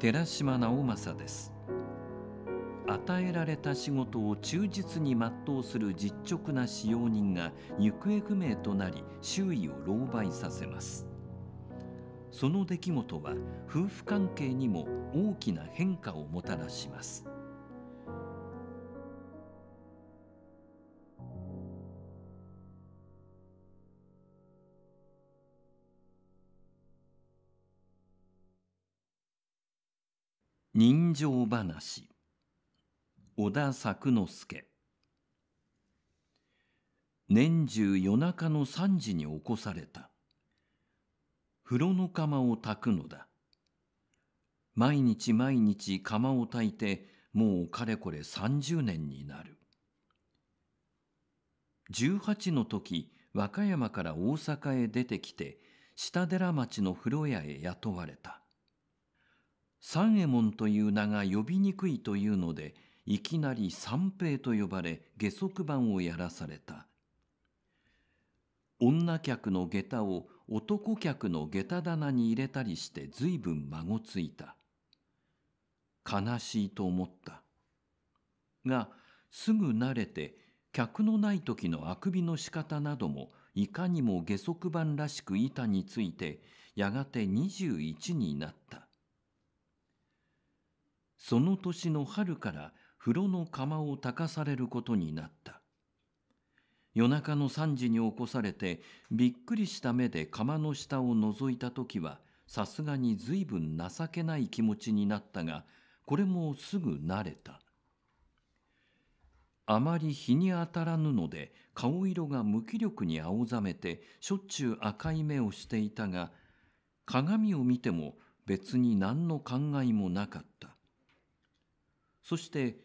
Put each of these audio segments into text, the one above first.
寺島直政です与えられた仕事を忠実に全うする実直な使用人が行方不明となり周囲を狼狽させますその出来事は夫婦関係にも大きな変化をもたらします人情話小田作之助年中夜中の三時に起こされた風呂の釜を炊くのだ毎日毎日釜を炊いてもうかれこれ30年になる18の時和歌山から大阪へ出てきて下寺町の風呂屋へ雇われた三右衛門という名が呼びにくいというのでいきなり三平と呼ばれ下足番をやらされた女客の下駄を男客の下駄棚に入れたりして随分孫ついた悲しいと思ったがすぐ慣れて客のない時のあくびの仕方などもいかにも下足番らしく板についてやがて21になったその年の春から風呂の釜を炊かされることになった。夜中の3時に起こされてびっくりした目で釜の下を覗いた時はさすがに随分情けない気持ちになったがこれもすぐ慣れた。あまり日に当たらぬので顔色が無気力に青ざめてしょっちゅう赤い目をしていたが鏡を見ても別に何の考えもなかった。そして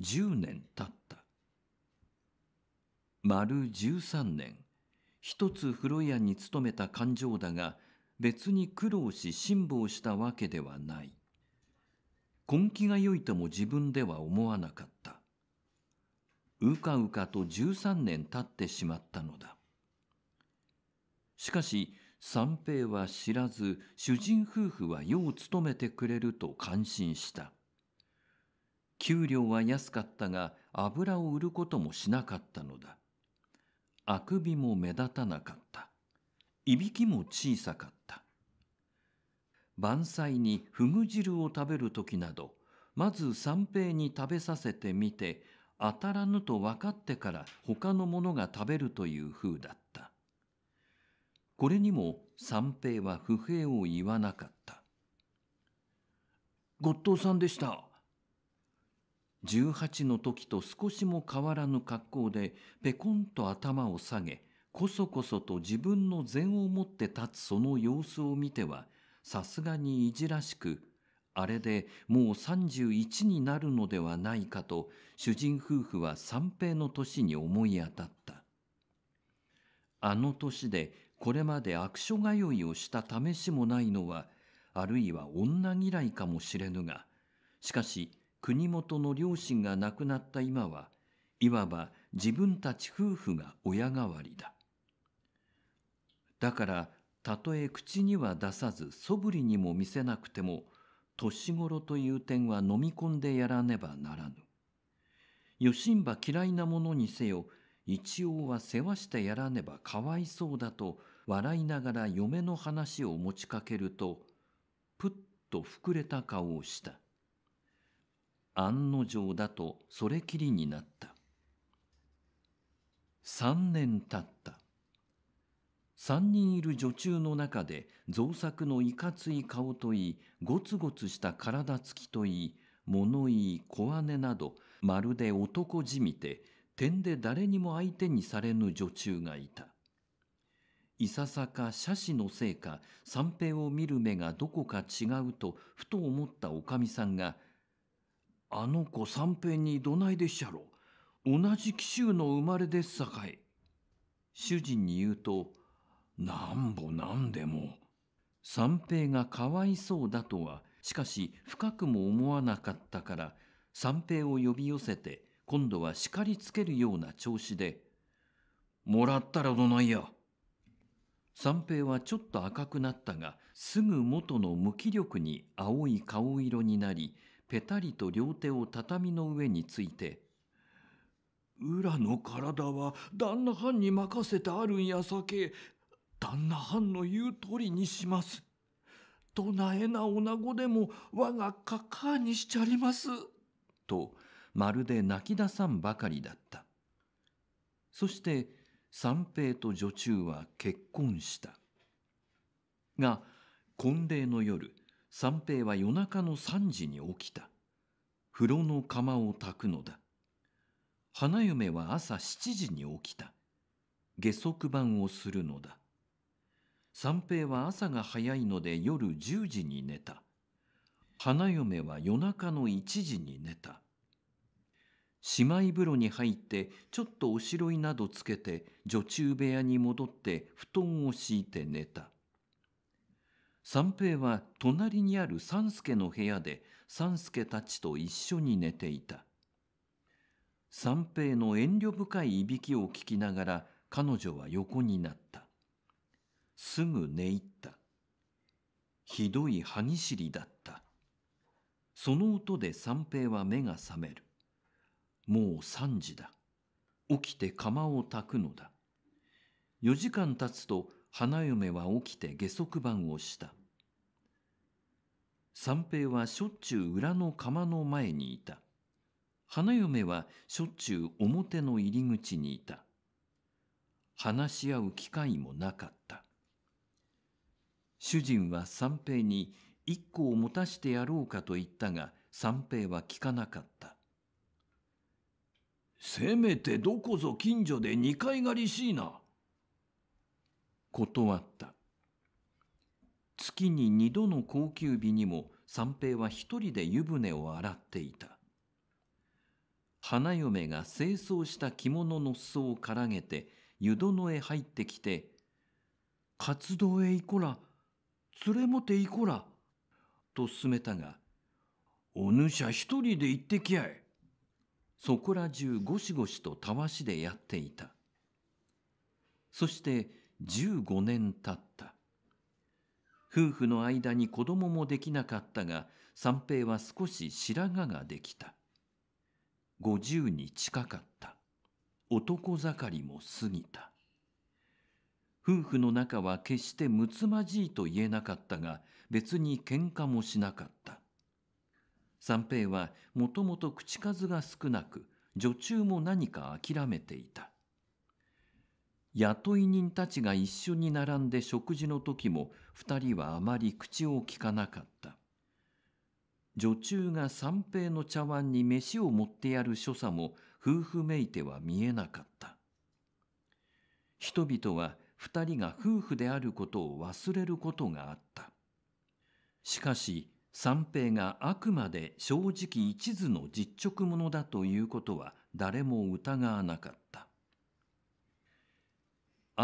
10年経った。丸13年、一つ風呂屋に勤めた勘定だが、別に苦労し辛抱したわけではない。根気が良いとも自分では思わなかった。うかうかと13年経ってしまったのだ。しかし、三平は知らず、主人夫婦は世を務めてくれると感心した。給料は安かったが油を売ることもしなかったのだ。あくびも目立たなかった。いびきも小さかった。晩菜にふぐ汁を食べる時など、まず三平に食べさせてみて、当たらぬと分かってから他のものが食べるという風だった。これにも三平は不平を言わなかった。ごっとうさんでした。18の時と少しも変わらぬ格好でペコンと頭を下げ、こそこそと自分の禅を持って立つその様子を見ては、さすがにいじらしく、あれでもう31になるのではないかと、主人夫婦は三平の年に思い当たった。あの年でこれまで悪所通いをした試しもないのは、あるいは女嫌いかもしれぬが、しかし国元の両親が亡くなった今はいわば自分たち夫婦が親代わりだ。だからたとえ口には出さずそぶりにも見せなくても年頃という点は飲み込んでやらねばならぬ。よしんば嫌いなものにせよ一応は世話してやらねばかわいそうだと笑いながら嫁の話を持ちかけるとぷっと膨れた顔をした。案の定だとそれきりになった3年経った3人いる女中の中で造作のいかつい顔といいゴツゴツした体つきといい物言い小姉などまるで男じみて点で誰にも相手にされぬ女中がいたいささか斜視のせいか三平を見る目がどこか違うとふと思ったおかみさんが「あの子三平にどないでっしゃろ同じ紀州の生まれですさかい。主人に言うと、なんぼなんでも。三平がかわいそうだとは、しかし深くも思わなかったから、三平を呼び寄せて、今度は叱りつけるような調子で、もらったらどないや。三平はちょっと赤くなったが、すぐ元の無気力に青い顔色になり、ぺたりと両手を畳の上について、裏の体は旦那藩に任せてあるんやさけ、旦那藩の言う通りにします。どなえな女子でも我がかかにしちゃります。と、まるで泣き出さんばかりだった。そして、三平と女中は結婚した。が、婚礼の夜、三平は夜中の三時に起きた。風呂の釜を炊くのだ。花嫁は朝七時に起きた。下足番をするのだ。三平は朝が早いので夜十時に寝た。花嫁は夜中の一時に寝た。姉妹風呂に入ってちょっとおしろいなどつけて女中部屋に戻って布団を敷いて寝た。三平は隣にある三助の部屋で三助たちと一緒に寝ていた三平の遠慮深いいびきを聞きながら彼女は横になったすぐ寝入ったひどい歯ぎしりだったその音で三平は目が覚めるもう三時だ起きて釜を炊くのだ4時間経つと花嫁は起きて下足番をした三平はしょっちゅう裏の釜の前にいた花嫁はしょっちゅう表の入り口にいた話し合う機会もなかった主人は三平に一個を持たしてやろうかと言ったが三平は聞かなかったせめてどこぞ近所で二階狩りしいな断った。月に二度の高級日にも三平は一人で湯船を洗っていた。花嫁が清掃した着物の裾をからげて湯殿へ入ってきて「活動へ行こら連れもて行こら」と勧めたが「お主は一人で行ってきやい」そこら中ゴシゴシとたわしでやっていたそして15年経った。夫婦の間に子供もできなかったが、三平は少し白髪ができた。50に近かった。男盛りも過ぎた。夫婦の仲は決してむつまじいと言えなかったが、別に喧嘩もしなかった。三平はもともと口数が少なく、女中も何か諦めていた。雇い人たちが一緒に並んで食事の時も二人はあまり口をきかなかった。女中が三平の茶碗に飯を持ってやる所作も夫婦めいては見えなかった。人々は二人が夫婦であることを忘れることがあった。しかし三平があくまで正直一途の実直者だということは誰も疑わなかった。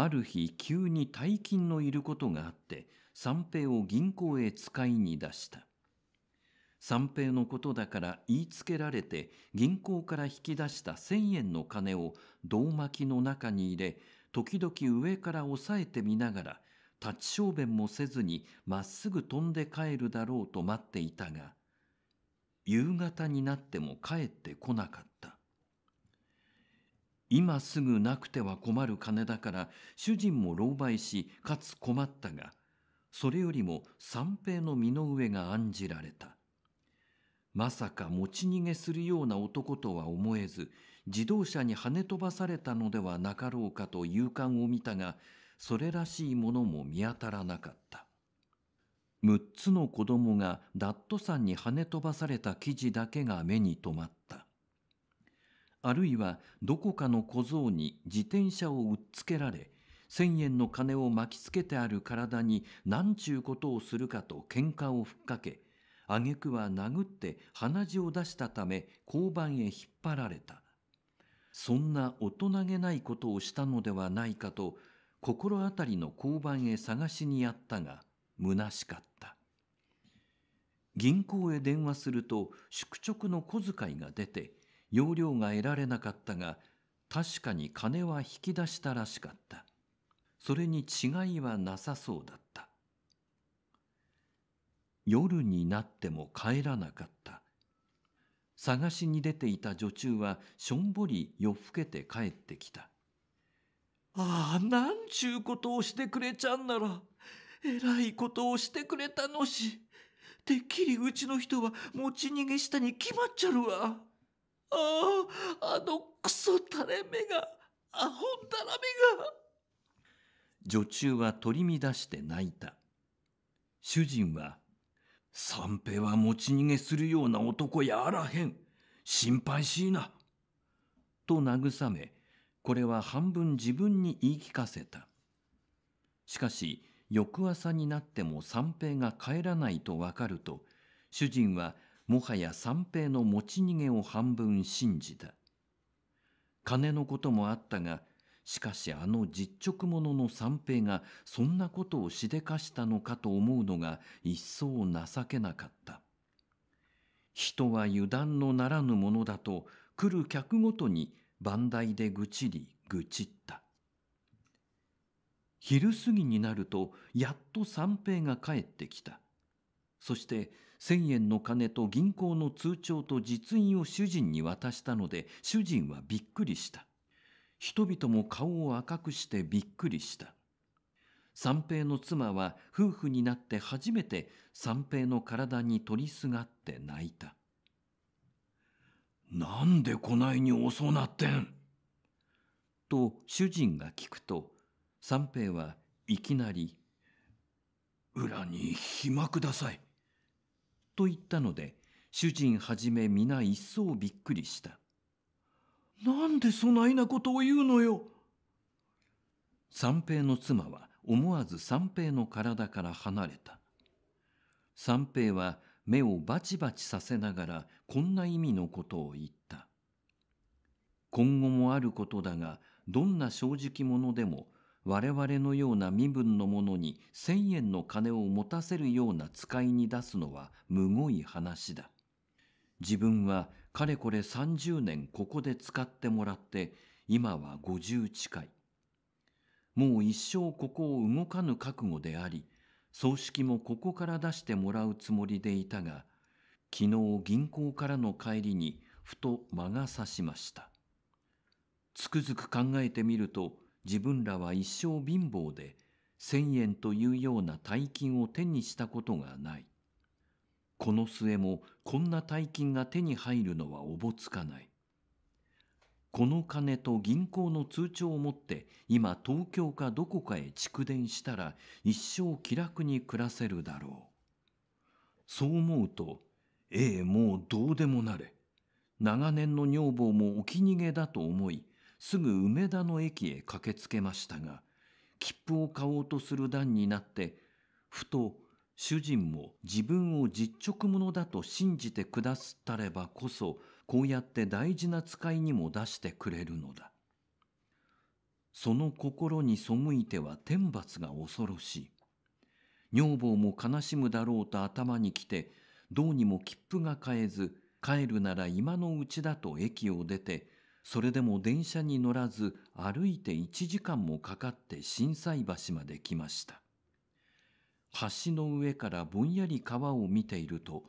ある日急に大金のいることがあって三平を銀行へ使いに出した三平のことだから言いつけられて銀行から引き出した千円の金を胴巻きの中に入れ時々上から押さえてみながら立ち小便もせずにまっすぐ飛んで帰るだろうと待っていたが夕方になっても帰ってこなかった今すぐなくては困る金だから主人も狼狽しかつ困ったがそれよりも三平の身の上が案じられたまさか持ち逃げするような男とは思えず自動車に跳ね飛ばされたのではなかろうかと勇敢を見たがそれらしいものも見当たらなかった6つの子供がダット山に跳ね飛ばされた記事だけが目に留まったあるいはどこかの小僧に自転車をうっつけられ千円の金を巻きつけてある体に何ちゅうことをするかと喧嘩をふっかけ挙句は殴って鼻血を出したため交番へ引っ張られたそんな大人げないことをしたのではないかと心当たりの交番へ探しにやったが虚しかった銀行へ電話すると宿直の小遣いが出て要領が得られなかったが確かに金は引き出したらしかったそれに違いはなさそうだった夜になっても帰らなかった探しに出ていた女中はしょんぼり夜更けて帰ってきたああなんちゅうことをしてくれちゃんならえらいことをしてくれたのし。てっきりうちの人は持ち逃げしたに決まっちゃるわ。ああ、あのクソ垂れ目が、アホんたらめが。女中は取り乱して泣いた。主人は、三平は持ち逃げするような男やあらへん。心配しいな。と慰め、これは半分自分に言い聞かせた。しかし、翌朝になっても三平が帰らないとわかると、主人はもはや三平の持ち逃げを半分信じた。金のこともあったが、しかしあの実直者の三平がそんなことをしでかしたのかと思うのが一層情けなかった。人は油断のならぬものだと来る客ごとに万代で愚痴り愚痴った。昼過ぎになるとやっと三平が帰ってきた。そして1,000円の金と銀行の通帳と実印を主人に渡したので主人はびっくりした。人々も顔を赤くしてびっくりした。三平の妻は夫婦になって初めて三平の体に取りすがって泣いた。なんでこないに遅なってんと主人が聞くと、三平はいきなり、裏に暇ください。と言ったので主人はじめ皆一層びっくりしたなんでそないなことを言うのよ三平の妻は思わず三平の体から離れた三平は目をバチバチさせながらこんな意味のことを言った今後もあることだがどんな正直者でも我々のような身分の者に千円の金を持たせるような使いに出すのはむごい話だ。自分はかれこれ30年ここで使ってもらって、今は50近い。もう一生ここを動かぬ覚悟であり、葬式もここから出してもらうつもりでいたが、昨日銀行からの帰りにふと間が差しました。つくづく考えてみると、自分らは一生貧乏で千円というような大金を手にしたことがない。この末もこんな大金が手に入るのはおぼつかない。この金と銀行の通帳を持って今東京かどこかへ蓄電したら一生気楽に暮らせるだろう。そう思うと、ええ、もうどうでもなれ。長年の女房もお気に入りだと思い、すぐ梅田の駅へ駆けつけましたが切符を買おうとする段になってふと主人も自分を実直者だと信じてくだすったればこそこうやって大事な使いにも出してくれるのだその心に背いては天罰が恐ろしい女房も悲しむだろうと頭にきてどうにも切符が買えず帰るなら今のうちだと駅を出てそれでも電車に乗らず歩いて1時間もかかって心斎橋まで来ました。橋の上からぼんやり川を見ていると、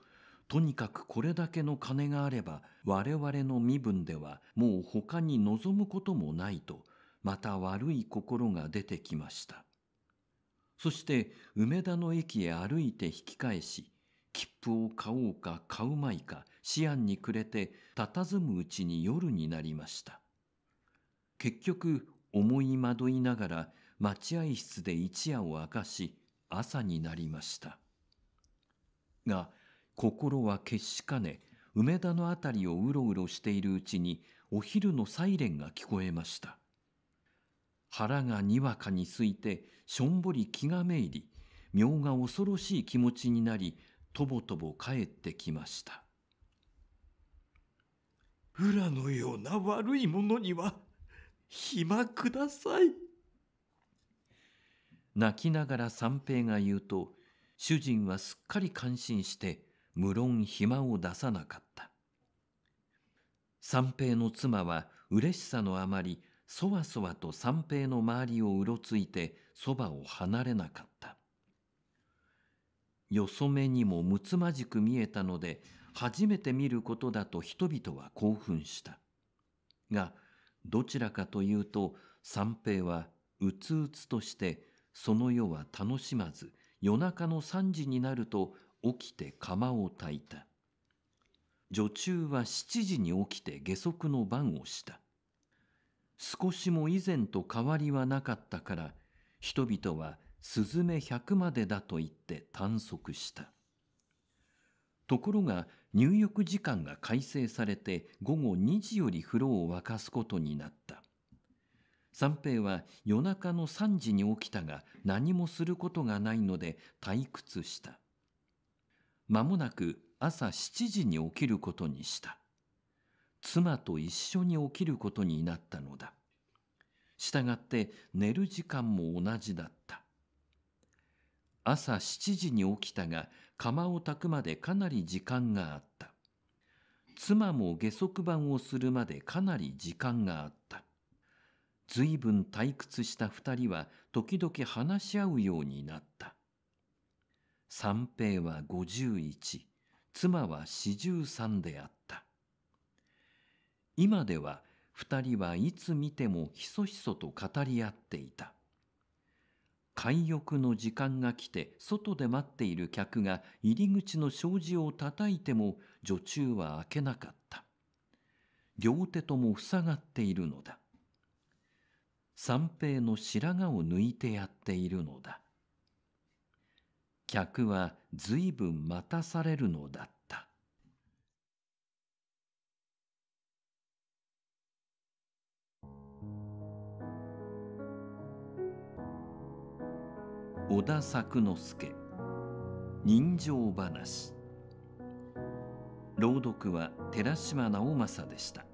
とにかくこれだけの金があれば我々の身分ではもう他に望むこともないと、また悪い心が出てきました。そして梅田の駅へ歩いて引き返し、切符を買おうか買うまいか思案に暮れて佇むうちに夜になりました結局思い惑いながら待合室で一夜を明かし朝になりましたが心は決しかね梅田の辺りをうろうろしているうちにお昼のサイレンが聞こえました腹がにわかにすいてしょんぼり気がめいり妙が恐ろしい気持ちになりとぼとぼ帰ってきました裏のような悪いものには暇ください泣きながら三平が言うと主人はすっかり感心して無論暇を出さなかった三平の妻は嬉しさのあまりそわそわと三平の周りをうろついてそばを離れなかったよそ目にもむつまじく見えたので初めて見ることだと人々は興奮したがどちらかというと三平はうつうつとしてその世は楽しまず夜中の3時になると起きて釜を焚いた女中は7時に起きて下足の番をした少しも以前と変わりはなかったから人々はスズメ100までだと言って探測したところが入浴時間が改正されて午後2時より風呂を沸かすことになった三平は夜中の3時に起きたが何もすることがないので退屈した間もなく朝7時に起きることにした妻と一緒に起きることになったのだ。したがって寝る時間も同じだった。朝7時に起きたが釜を炊くまでかなり時間があった妻も下足板をするまでかなり時間があった随分退屈した二人は時々話し合うようになった三平は51妻は43であった今では二人はいつ見てもひそひそと語り合っていた会浴の時間が来て外で待っている客が入り口の障子を叩いても女中は開けなかった両手とも塞がっているのだ三平の白髪を抜いてやっているのだ客は随分待たされるのだった小田作之助人情話朗読は寺島直政でした